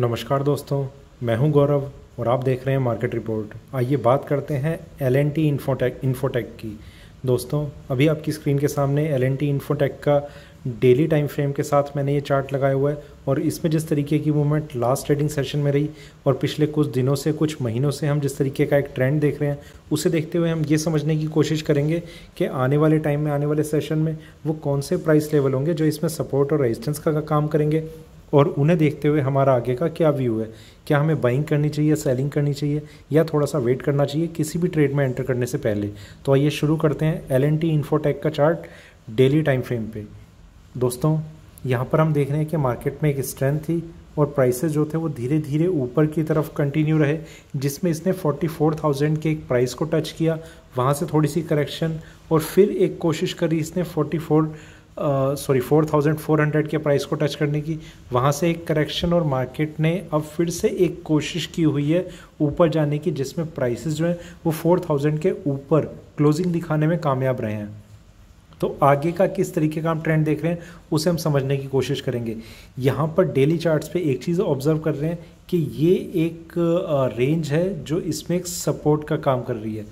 नमस्कार दोस्तों मैं हूं गौरव और आप देख रहे हैं मार्केट रिपोर्ट आइए बात करते हैं L N T Infotech Infotech की दोस्तों अभी आपकी स्क्रीन के सामने एल एन टी इन्फोटेक का डेली टाइम फ्रेम के साथ मैंने ये चार्ट लगाया हुआ है और इसमें जिस तरीके की मूवमेंट लास्ट ट्रेडिंग सेशन में रही और पिछले कुछ दिनों से कुछ महीनों से हम जिस तरीके का एक ट्रेंड देख रहे हैं उसे देखते हुए हम ये समझने की कोशिश करेंगे कि आने वाले टाइम में आने वाले सेशन में वो कौन से प्राइस लेवल होंगे जो इसमें सपोर्ट और रेजिस्टेंस का, का काम करेंगे और उन्हें देखते हुए हमारा आगे का क्या व्यू है क्या हमें बाइंग करनी चाहिए सेलिंग करनी चाहिए या थोड़ा सा वेट करना चाहिए किसी भी ट्रेड में एंटर करने से पहले तो आइए शुरू करते हैं एल एन टी इन्फोटेक का चार्ट डेली टाइम फ्रेम पे दोस्तों यहाँ पर हम देख रहे हैं कि मार्केट में एक स्ट्रेंथ थी और प्राइसेज जो थे वो धीरे धीरे ऊपर की तरफ कंटिन्यू रहे जिसमें इसने 44,000 के एक प्राइस को टच किया वहाँ से थोड़ी सी करेक्शन और फिर एक कोशिश करी इसने 44 sorry four thousand four hundred के प्राइस को टच करने की वहाँ से एक करेक्शन और मार्केट ने अब फिर से एक कोशिश की हुई है ऊपर जाने की जिसमें प्राइसेस जो हैं वो फोर थाउजेंड के ऊपर क्लोजिंग दिखाने में कामयाब रहे हैं तो आगे का किस तरीके का हम ट्रेंड देख रहे हैं उसे हम समझने की कोशिश करेंगे यहाँ पर डेली चार्ट्स पे एक चीज़ ऑब्जर्व कर रहे हैं कि ये एक रेंज है जो इसमें एक सपोर्ट का काम कर रही है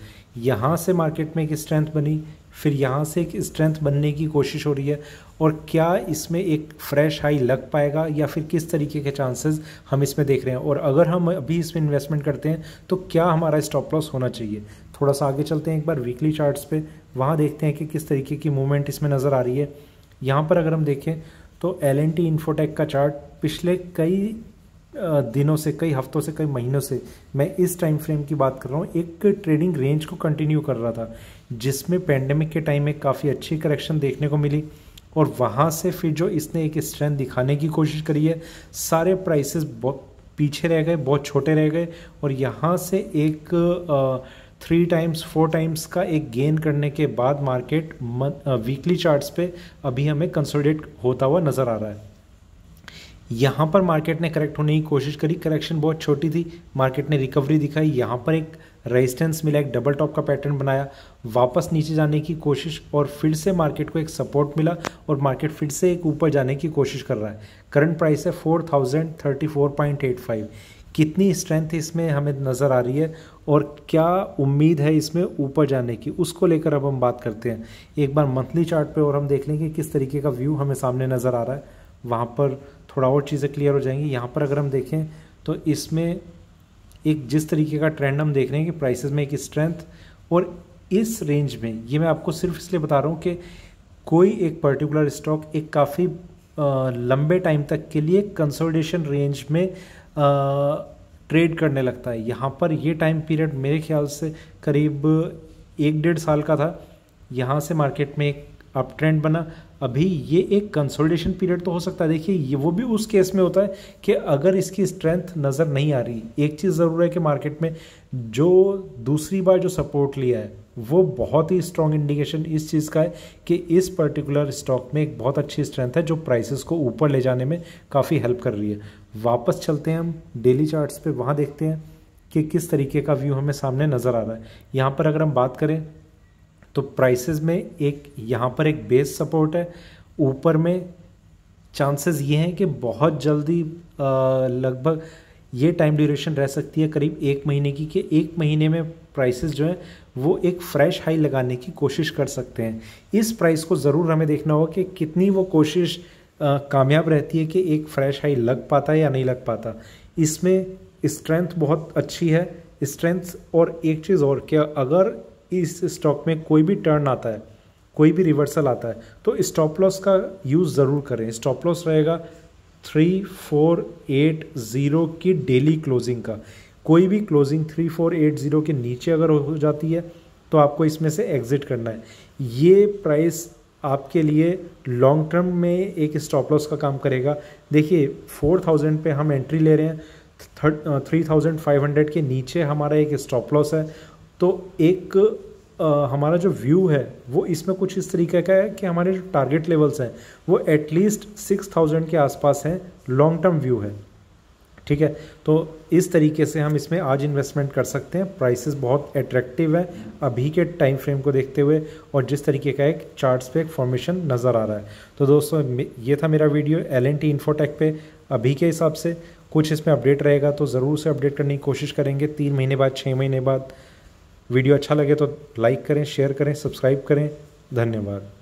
यहाँ से मार्केट में एक स्ट्रेंथ बनी फिर यहाँ से एक स्ट्रेंथ बनने की कोशिश हो रही है और क्या इसमें एक फ्रेश हाई लग पाएगा या फिर किस तरीके के चांसेस हम इसमें देख रहे हैं और अगर हम अभी इसमें इन्वेस्टमेंट करते हैं तो क्या हमारा स्टॉप लॉस होना चाहिए थोड़ा सा आगे चलते हैं एक बार वीकली चार्ट्स पे वहाँ देखते हैं कि किस तरीके की मूवमेंट इसमें नज़र आ रही है यहाँ पर अगर हम देखें तो एल एन टी इन्फोटेक का चार्ट पिछले कई दिनों से कई हफ्तों से कई महीनों से मैं इस टाइम फ्रेम की बात कर रहा हूँ एक ट्रेडिंग रेंज को कंटिन्यू कर रहा था जिसमें पेंडेमिक के टाइम में काफ़ी अच्छी करेक्शन देखने को मिली और वहाँ से फिर जो इसने एक स्ट्रेंथ दिखाने की कोशिश करी है सारे प्राइसेस पीछे रह गए बहुत छोटे रह गए और यहाँ से एक थ्री टाइम्स फोर टाइम्स का एक गेन करने के बाद मार्केट वीकली चार्ट्स पे अभी हमें कंसोलिडेट होता हुआ नज़र आ रहा है यहाँ पर मार्केट ने करेक्ट होने की कोशिश करी करेक्शन बहुत छोटी थी मार्केट ने रिकवरी दिखाई यहाँ पर एक रेजिस्टेंस मिला एक डबल टॉप का पैटर्न बनाया वापस नीचे जाने की कोशिश और फिर से मार्केट को एक सपोर्ट मिला और मार्केट फिर से एक ऊपर जाने की कोशिश कर रहा है करंट प्राइस है four thousand thirty four point eight five कितनी स्ट्रेंथ इसमें हमें नज़र आ रही है और क्या उम्मीद है इसमें ऊपर जाने की उसको लेकर अब हम बात करते हैं एक बार मंथली चार्ट पे और हम देख लेंगे किस तरीके का व्यू हमें सामने नज़र आ रहा है वहाँ पर थोड़ा और चीज़ें क्लियर हो जाएंगी यहाँ पर अगर हम देखें तो इसमें एक जिस तरीके का ट्रेंड हम देख रहे हैं कि प्राइसेस में एक स्ट्रेंथ और इस रेंज में ये मैं आपको सिर्फ इसलिए बता रहा हूँ कि कोई एक पर्टिकुलर स्टॉक एक काफ़ी लंबे टाइम तक के लिए कंसोलिडेशन रेंज में ट्रेड करने लगता है यहाँ पर ये टाइम पीरियड मेरे ख्याल से करीब एक डेढ़ साल का था यहाँ से मार्केट में एक अप ट्रेंड बना अभी ये एक कंसोलिडेशन पीरियड तो हो सकता है देखिए ये वो भी उस केस में होता है कि अगर इसकी स्ट्रेंथ नज़र नहीं आ रही एक चीज़ ज़रूर है कि मार्केट में जो दूसरी बार जो सपोर्ट लिया है वो बहुत ही स्ट्रॉन्ग इंडिकेशन इस चीज़ का है कि इस पर्टिकुलर स्टॉक में एक बहुत अच्छी स्ट्रेंथ है जो प्राइसेस को ऊपर ले जाने में काफ़ी हेल्प कर रही है वापस चलते हैं हम डेली चार्ट्स पे वहाँ देखते हैं कि किस तरीके का व्यू हमें सामने नज़र आ रहा है यहाँ पर अगर हम बात करें तो प्राइसेस में एक यहाँ पर एक बेस सपोर्ट है ऊपर में चांसेस ये हैं कि बहुत जल्दी लगभग ये टाइम ड्यूरेशन रह सकती है करीब एक महीने की कि एक महीने में प्राइसेस जो हैं वो एक फ्रेश हाई लगाने की कोशिश कर सकते हैं इस प्राइस को ज़रूर हमें देखना होगा कि कितनी वो कोशिश कामयाब रहती है कि एक फ्रेश हाई लग पाता है या नहीं लग पाता इसमें स्ट्रेंथ बहुत अच्छी है स्ट्रेंथ और एक चीज़ और क्या अगर इस स्टॉक में कोई भी टर्न आता है कोई भी रिवर्सल आता है तो स्टॉप लॉस का यूज़ ज़रूर करें स्टॉप लॉस रहेगा थ्री फोर एट ज़ीरो की डेली क्लोजिंग का कोई भी closing three four eight zero के नीचे अगर हो जाती है तो आपको इसमें से एग्ज़िट करना है ये प्राइस आपके लिए लॉन्ग टर्म में एक स्टॉप लॉस का काम करेगा देखिए फोर थाउजेंड पे हम एंट्री ले रहे हैं थ्री थाउजेंड फाइव हंड्रेड के नीचे हमारा एक स्टॉप लॉस है तो एक आ, हमारा जो व्यू है वो इसमें कुछ इस तरीके का है कि हमारे जो टारगेट लेवल्स हैं वो एटलीस्ट सिक्स थाउजेंड के आसपास हैं लॉन्ग टर्म व्यू है ठीक है तो इस तरीके से हम इसमें आज इन्वेस्टमेंट कर सकते हैं प्राइसेस बहुत अट्रैक्टिव है अभी के टाइम फ्रेम को देखते हुए और जिस तरीके का एक चार्ट्स पे एक फॉर्मेशन नज़र आ रहा है तो दोस्तों ये था मेरा video L N T Infotech पे अभी के हिसाब से कुछ इसमें अपडेट रहेगा तो ज़रूर से अपडेट करने की कोशिश करेंगे तीन महीने बाद छः महीने बाद वीडियो अच्छा लगे तो लाइक करें शेयर करें सब्सक्राइब करें धन्यवाद